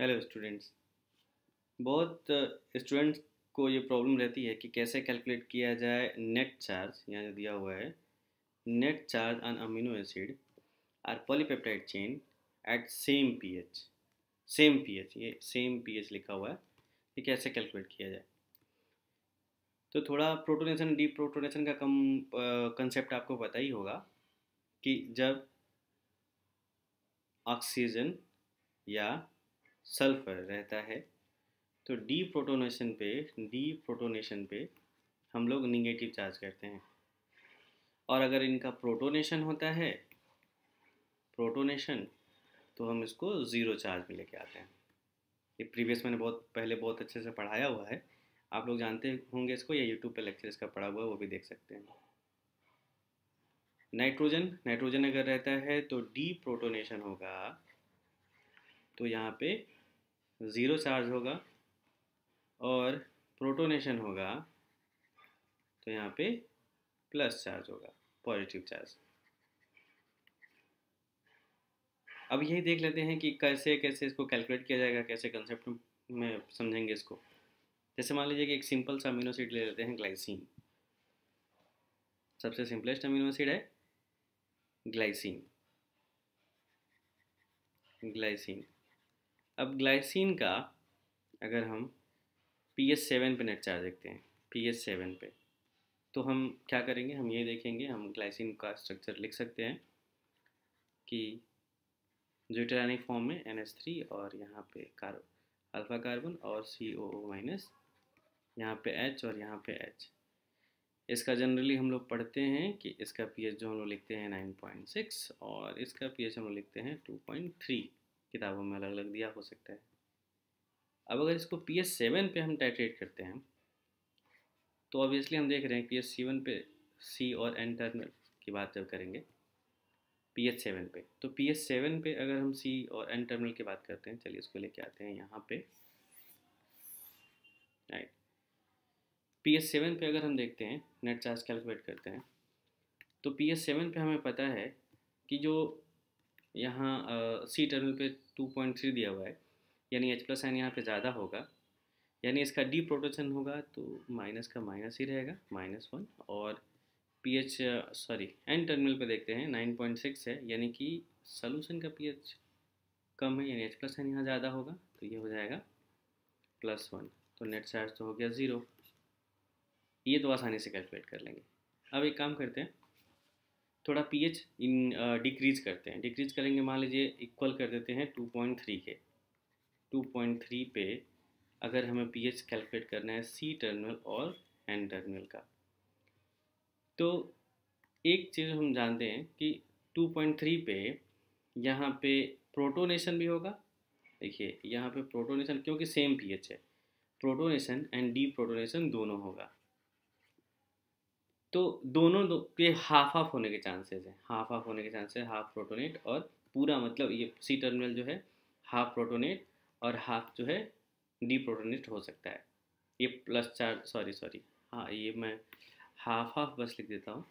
hello students बहुत students uh, को ये प्रॉब्लम रहती है कि कैसे कैलकुलेट किया जाए नेट चार्ज यहाँ जो दिया हुआ है net charge on amino acid or polypeptide chain at same pH same pH ये सेम पीएच लिखा हुआ है ये कैसे कैलकुलेट किया जाए तो थोड़ा प्रोटोनेशन डी प्रोटोनेशन का कम कंसेप्ट uh, आपको पता ही होगा कि जब ऑक्सीजन या सल्फर रहता है तो डी प्रोटोनेशन पे डी प्रोटोनेशन पे हम लोग निगेटिव चार्ज करते हैं और अगर इनका प्रोटोनेशन होता है प्रोटोनेशन तो हम इसको ज़ीरो चार्ज में लेके आते हैं ये प्रीवियस मैंने बहुत पहले बहुत अच्छे से पढ़ाया हुआ है आप लोग जानते होंगे इसको या यूट्यूब पे लेक्चर इसका पढ़ा हुआ है वो भी देख सकते हैं नाइट्रोजन नाइट्रोजन अगर रहता है तो डी प्रोटोनेशन होगा तो यहाँ पे ज़ीरो चार्ज होगा और प्रोटोनेशन होगा तो यहाँ पे प्लस चार्ज होगा पॉजिटिव चार्ज अब यही देख लेते हैं कि कैसे कैसे इसको कैलकुलेट किया जाएगा कैसे कंसेप्ट में समझेंगे इसको जैसे मान लीजिए कि एक सिंपल सा अमीनो एसिड ले लेते हैं ग्लाइसिन सबसे सिंपलेस्ट अमीनो एसिड है ग्लाइसिन ग्लाइसिन अब ग्लाइसिन का अगर हम पी एस सेवन पर नेट चार्ज देखते हैं पी एस सेवन पर तो हम क्या करेंगे हम ये देखेंगे हम ग्लाइसिन का स्ट्रक्चर लिख सकते हैं कि जोटरानिक फॉर्म में एन एस थ्री और यहाँ पे कार अल्फ़ा कार्बन और सी ओ ओ माइनस यहाँ पे एच और यहाँ पे एच इसका जनरली हम लोग पढ़ते हैं कि इसका पीएच जो हम लोग लिखते हैं नाइन पॉइंट सिक्स और इसका पीएच हम लोग लिखते हैं टू पॉइंट थ्री किताबों में अलग अलग दिया हो सकता है अब अगर इसको पी एस सेवन पर हम टाइट्रेट करते हैं तो ऑब्वियसली हम देख रहे हैं पी एस सेवन पे सी और एन टर्मिनल की बात जब करेंगे पी एच सेवन पे तो पी एच सेवन पे अगर हम सी और एन टर्मिनल की बात करते हैं चलिए इसको लेके आते हैं यहाँ पे राइट पी एच सेवन पे अगर हम देखते हैं नेट चार्ज कैलकुलेट करते हैं तो पी एच सेवन पे हमें पता है कि जो यहाँ सी टर्मिनल पे टू पॉइंट थ्री दिया हुआ है यानी एच प्लस एन यहाँ पे ज़्यादा होगा यानी इसका डी प्रोटोशन होगा तो माइनस का माइनस ही रहेगा माइनस वन और एच सॉरी एन टर्मिनल पे देखते हैं नाइन पॉइंट सिक्स है यानी कि सोलूशन का एच कम है यानी एच प्लस एन यहाँ ज़्यादा होगा तो ये हो जाएगा प्लस वन तो नेट चार्ज तो हो गया ज़ीरो ये तो आसानी से कैलकुलेट कर लेंगे अब एक काम करते हैं थोड़ा पीएच इन डिक्रीज करते हैं डिक्रीज करेंगे मान लीजिए इक्वल कर देते हैं 2.3 के 2.3 पे अगर हमें पीएच कैलकुलेट करना है सी टर्मिनल और एन टर्मिनल का तो एक चीज़ हम जानते हैं कि 2.3 पे यहाँ पे प्रोटोनेशन भी होगा देखिए यहाँ पे प्रोटोनेशन क्योंकि सेम पीएच है प्रोटोनेशन एंड डी प्रोटोनेशन दोनों होगा तो दोनों दो के हाफ हाफ होने के चांसेस हैं हाफ हाफ होने के चांसेस हाफ प्रोटोनेट और पूरा मतलब ये सी टर्मिनल जो है हाफ प्रोटोनेट और हाफ जो है डी प्रोटोनेट हो सकता है ये प्लस चार सॉरी सॉरी हाँ ये मैं हाफ हाफ बस लिख देता हूँ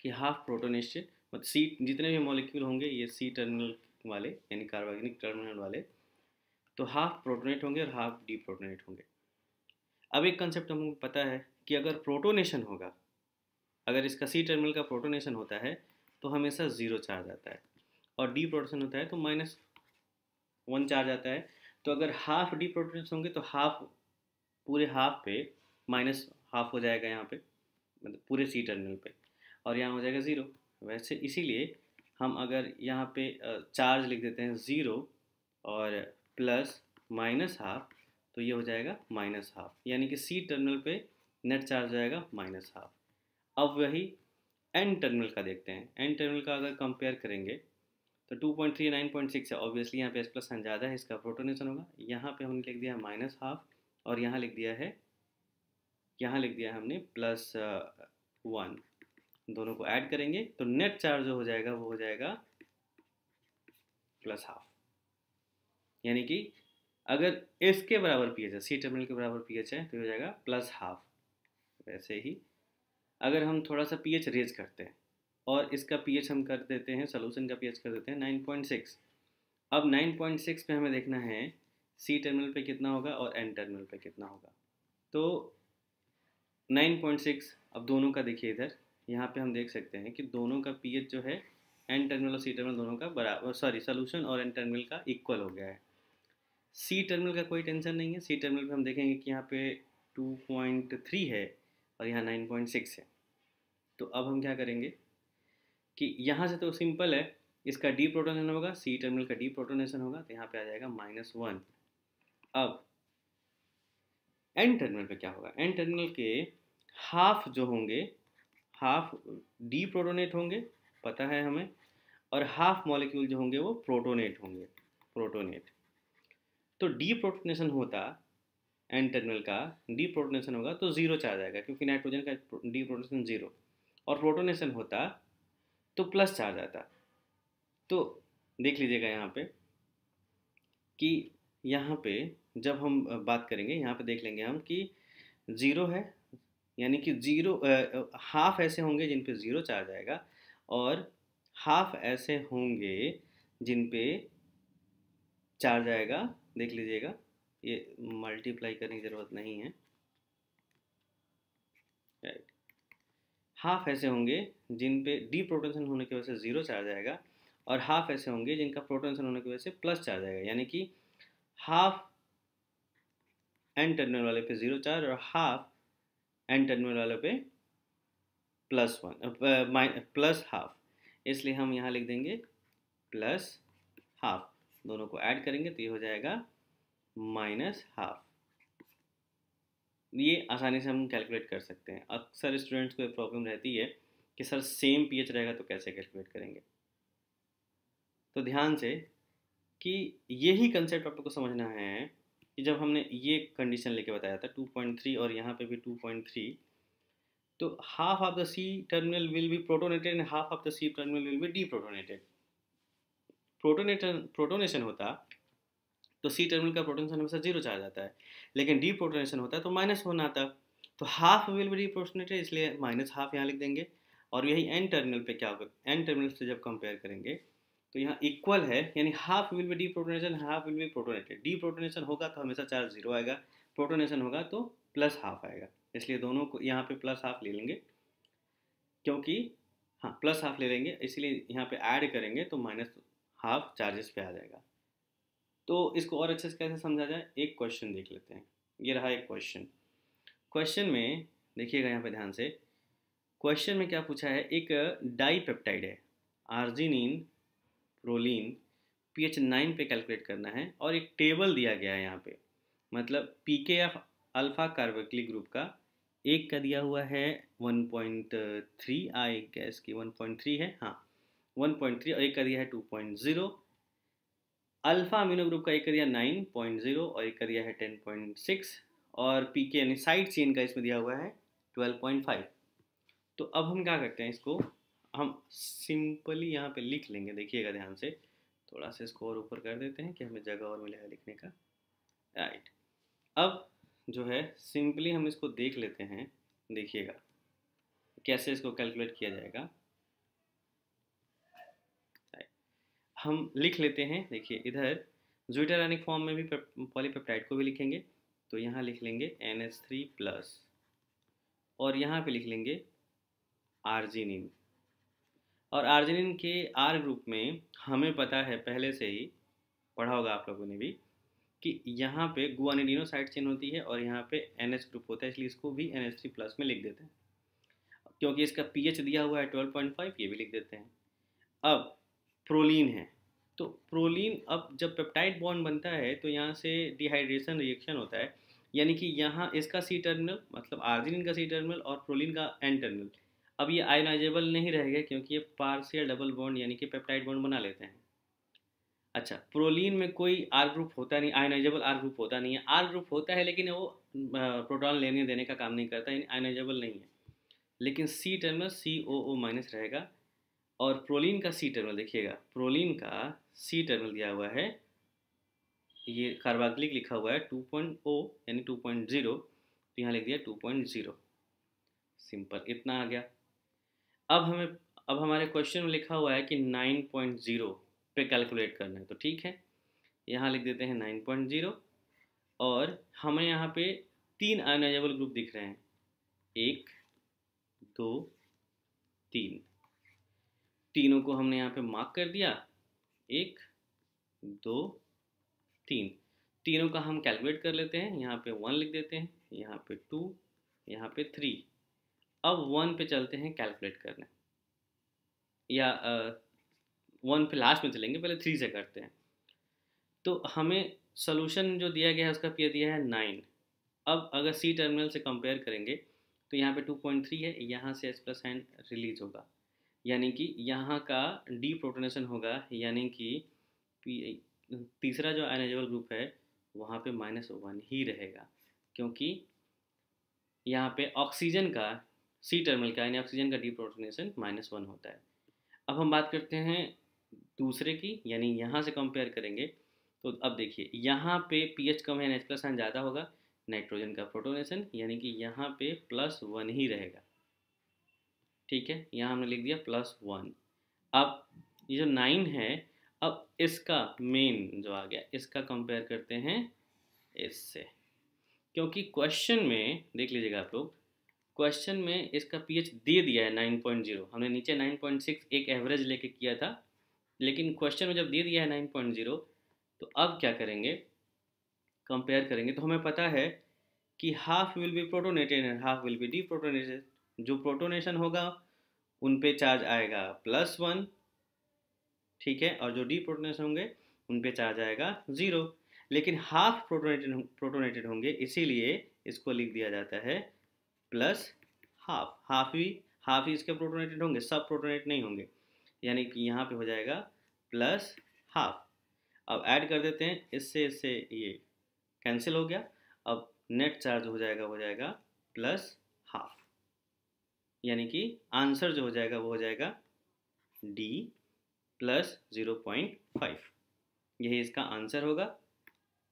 कि हाफ प्रोटोनेटेड मतलब सी जितने भी मॉलिक्यूल होंगे ये सी टर्मिनल वाले यानी कार्बोनिक टर्मिनल वाले तो हाफ प्रोटोनेट होंगे और हाफ डी प्रोटोनेट होंगे अब एक कंसेप्ट हमको पता है कि अगर प्रोटोनेशन होगा अगर इसका सी टर्मिनल का प्रोटोनेशन होता है तो हमेशा ज़ीरो चार्ज आता है और डी प्रोटोनेशन होता है तो माइनस वन चार्ज आता है तो अगर हाफ डी प्रोटोनेशन होंगे तो हाफ पूरे हाफ पे माइनस हाफ हो जाएगा यहाँ पे मतलब पूरे सी टर्मिनल पे और यहाँ हो जाएगा ज़ीरो वैसे इसीलिए हम अगर यहाँ पे चार्ज लिख देते हैं ज़ीरो और प्लस माइनस हाफ तो ये हो जाएगा माइनस हाफ यानी कि सी टर्मिनल पे नेट चार्ज जाएगा माइनस हाफ अब वही एन टर्मिनल का देखते हैं एन टर्मिनल का अगर कंपेयर करेंगे तो two point three nine point six है ऑब्वियसली यहाँ पे एस प्लस साइन ज़्यादा है इसका प्रोटोनेशन होगा यहाँ पे हमने लिख दिया है माइनस हाफ और यहाँ लिख दिया है यहाँ लिख दिया हमने प्लस वन uh, दोनों को ऐड करेंगे तो नेट चार्ज जो हो जाएगा वो हो जाएगा प्लस हाफ यानी कि अगर इसके बराबर पीएच है सी टर्मिनल के बराबर पीएच है तो हो जाएगा प्लस हाफ वैसे ही अगर हम थोड़ा सा पीएच रेज करते हैं और इसका पीएच हम कर देते हैं सोलूशन का पीएच कर देते हैं 9.6 अब 9.6 पे हमें देखना है सी टर्मिनल पे कितना होगा और एन टर्मिनल पे कितना होगा तो 9.6 अब दोनों का देखिए इधर यहाँ पे हम देख सकते हैं कि दोनों का पीएच जो है एन टर्मिनल और सी टर्मिनल दोनों का बराबर सॉरी सोलूशन और एन टर्मिनल का इक्वल हो गया है सी टर्मिनल का कोई टेंशन नहीं है सी टर्मिनल पे हम देखेंगे कि यहाँ पे 2.3 है और यहाँ नाइन पॉइंट सिक्स है तो अब हम क्या करेंगे कि यहाँ से तो सिंपल है इसका डी प्रोटोनेशन होगा सी टर्मिनल का डी प्रोटोनेशन होगा तो यहाँ पे आ जाएगा माइनस वन अब एन टर्मिनल पे क्या होगा एन टर्मिनल के हाफ जो होंगे हाफ डी प्रोटोनेट होंगे पता है हमें और हाफ मॉलिक्यूल जो होंगे वो प्रोटोनेट होंगे प्रोटोनेट तो डी प्रोटोनेशन होता एन टर्मिनल का डी प्रोटोनेशन होगा तो ज़ीरो चार्ज आएगा क्योंकि नाइट्रोजन का डी प्रोटोनेशन ज़ीरो और प्रोटोनेशन होता तो प्लस चार्ज आता तो देख लीजिएगा यहाँ पे कि यहाँ पे जब हम बात करेंगे यहाँ पे देख लेंगे हम कि ज़ीरो है यानी कि ज़ीरो हाफ ऐसे होंगे जिन पे ज़ीरो चार्ज आएगा और हाफ ऐसे होंगे जिन पे चार्ज आएगा देख लीजिएगा ये मल्टीप्लाई करने की ज़रूरत नहीं है हाफ ऐसे होंगे जिन पे डी प्रोटेंशन होने की वजह से ज़ीरो चार्ज आएगा और हाफ ऐसे होंगे जिनका प्रोटेंशन होने की वजह से प्लस चार्ज आएगा यानी कि हाफ एन टर्मिनल वाले पे ज़ीरो चार्ज और हाफ एन टर्मिनल वाले पे plus one minus plus half इसलिए हम यहाँ लिख देंगे प्लस हाफ दोनों को ऐड करेंगे तो ये हो जाएगा माइनस हाफ ये आसानी से हम कैलकुलेट कर सकते हैं अक्सर स्टूडेंट्स को एक प्रॉब्लम रहती है कि सर सेम पीएच रहेगा तो कैसे कैलकुलेट करेंगे तो ध्यान से कि यही कंसेप्ट आप को समझना है कि जब हमने ये कंडीशन लेके बताया था 2.3 और यहाँ पे भी 2.3 तो half of the C terminal will be protonated and half of the C terminal will be deprotonated protonation protonation होता तो सी टर्मिनल का प्रोटोनेशन हमेशा जीरो चार्ज आता है लेकिन डी प्रोटोनेशन होता है तो माइनस वन आता तो हाफ विल भी डिप्रोशनेटेड इसलिए माइनस हाफ यहाँ लिख देंगे और यही एन टर्मिनल पे क्या होगा एन टर्मिनल से जब कंपेयर करेंगे तो यहाँ इक्वल है यानी half will be deprotonation half will be protonated deprotonation होगा तो हमेशा चार्ज जीरो आएगा प्रोटोनेशन होगा तो प्लस हाफ आएगा इसलिए दोनों को यहाँ पे प्लस हाफ ले लेंगे क्योंकि हाँ प्लस हाफ ले लेंगे इसलिए यहाँ पे ऐड करेंगे तो माइनस हाफ चार्जेस पे आ जाएगा तो इसको और अच्छे से कैसे समझा जाए एक क्वेश्चन देख लेते हैं ये रहा एक क्वेश्चन क्वेश्चन में देखिएगा यहाँ पे ध्यान से क्वेश्चन में क्या पूछा है एक डाई पेप्टाइड है आर्जिनिन प्रोलिन पीएच नाइन पे कैलकुलेट करना है और एक टेबल दिया गया है यहाँ पे मतलब पी के एफ अल्फ़ा कार्बोक्लिक ग्रुप का एक का दिया हुआ है वन थ्री आई गैस की थ्री है हाँ वन पॉइंट थ्री और एक का दिया है two point zero alpha amino group का एक करिया नाइन पॉइंट जीरो और एक कर दिया है टेन पॉइंट सिक्स और पी के यानी साइड चेन का इसमें दिया हुआ है ट्वेल्व पॉइंट फाइव तो अब हम क्या करते हैं इसको हम सिंपली यहाँ पे लिख लेंगे देखिएगा ध्यान से थोड़ा सा इसको और ऊपर कर देते हैं कि हमें जगह और मिलेगा लिखने का राइट अब जो है सिंपली हम इसको देख लेते हैं देखिएगा कैसे इसको कैलकुलेट किया जाएगा हम लिख लेते हैं देखिए इधर एनिक फॉर्म में भी पॉलीपेप्टाइड को भी लिखेंगे तो यहाँ लिख लेंगे एन एस थ्री प्लस और यहाँ पे लिख लेंगे आर्जिनिन और आर्जिनिन के आर ग्रुप में हमें पता है पहले से ही पढ़ा होगा आप लोगों ने भी कि यहाँ पे साइड चेन होती है और यहाँ पे एन ग्रुप होता है इसलिए इसको भी एन थ्री प्लस में लिख देते हैं क्योंकि इसका एच दिया हुआ है फाइव ये भी लिख देते हैं अब प्रोलीन है तो प्रोलीन अब जब पेप्टाइड बॉन्ड बनता है तो यहाँ से डिहाइड्रेशन रिएक्शन होता है यानी कि यहाँ इसका सी टर्मिनल मतलब आर्जिन का सी टर्मिनल और प्रोलीन का एन टर्मिनल अब ये आयोनाइजेबल नहीं रहेगा क्योंकि ये पार्सियल डबल बॉन्ड यानी कि पेप्टाइड बॉन्ड बना लेते हैं अच्छा प्रोलीन में कोई आर ग्रुप होता नहीं आयोनाइजेबल आर ग्रुप होता नहीं है आर ग्रुप होता है लेकिन वो प्रोटॉन लेने देने का काम नहीं करता यानी आयोनाइजेबल नहीं है लेकिन सी टर्मिनल सी ओ ओ माइनस रहेगा और प्रोलीन का सी टर्मिनल देखिएगा प्रोलीन का सी टर्मिनल दिया हुआ है ये कार्बाक्लिक लिखा हुआ है टू पॉइंट ओ यानी टू पॉइंट जीरो तो यहाँ लिख दिया टू पॉइंट जीरो सिंपल इतना आ गया अब हमें अब हमारे क्वेश्चन में लिखा हुआ है कि नाइन पॉइंट जीरो पे कैलकुलेट करना है तो ठीक है यहाँ लिख देते हैं नाइन पॉइंट जीरो और हमें यहाँ पे तीन आयोनाइजेबल ग्रुप दिख रहे हैं एक दो तीन तीनों को हमने यहाँ पे मार्क कर दिया एक दो तीन तीनों का हम कैलकुलेट कर लेते हैं यहाँ पे वन लिख देते हैं यहाँ पे टू यहाँ पे थ्री अब वन पे चलते हैं कैलकुलेट करने या वन पे लास्ट में चलेंगे पहले थ्री से करते हैं तो हमें सोल्यूशन जो दिया गया है उसका पे दिया है नाइन अब अगर सी टर्मिनल से कंपेयर करेंगे तो यहाँ पे टू पॉइंट थ्री है यहाँ से एस प्लस हैंड रिलीज होगा यानी कि यहाँ का डी प्रोटोनेशन होगा यानी कि तीसरा जो आयनाइजेबल ग्रुप है वहाँ पे माइनस वन ही रहेगा क्योंकि यहाँ पे ऑक्सीजन का सी टर्मिनल का यानी ऑक्सीजन का डी प्रोटोनेशन माइनस वन होता है अब हम बात करते हैं दूसरे की यानी यहाँ से कंपेयर करेंगे तो अब देखिए यहाँ पे पीएच कम है एन प्लस आयन ज़्यादा होगा नाइट्रोजन का प्रोटोनेशन यानी कि यहाँ पे प्लस वन ही रहेगा ठीक है यहाँ हमने लिख दिया प्लस वन अब ये जो नाइन है अब इसका मेन जो आ गया इसका कंपेयर करते हैं इससे क्योंकि क्वेश्चन में देख लीजिएगा आप लोग क्वेश्चन में इसका पीएच दे दिया है नाइन पॉइंट जीरो हमने नीचे नाइन पॉइंट सिक्स एक एवरेज लेके किया था लेकिन क्वेश्चन में जब दे दिया है नाइन पॉइंट जीरो तो अब क्या करेंगे कंपेयर करेंगे तो हमें पता है कि half will be protonated and half will be deprotonated जो प्रोटोनेशन होगा उन पे चार्ज आएगा प्लस वन ठीक है और जो डी प्रोटोनेशन होंगे उन पे चार्ज आएगा ज़ीरो लेकिन हाफ प्रोटोनेटेड प्रोटोनेटेड होंगे इसीलिए इसको लिख दिया जाता है प्लस हाफ हाफ ही हाफ ही इसके प्रोटोनेटेड होंगे सब प्रोटोनेट नहीं होंगे यानी कि यहाँ पे हो जाएगा प्लस हाफ अब ऐड कर देते हैं इससे इससे ये कैंसिल हो गया अब नेट चार्ज हो जाएगा हो जाएगा प्लस हाफ यानी कि आंसर जो हो जाएगा वो हो जाएगा D plus zero point five यही इसका आंसर होगा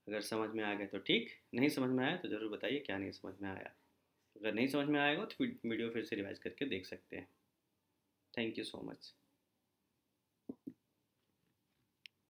अगर समझ में आ गया तो ठीक नहीं समझ में आया तो ज़रूर बताइए क्या नहीं समझ में आया अगर नहीं समझ में आएगा तो वीडियो फिर से रिवाइज करके देख सकते हैं थैंक यू सो मच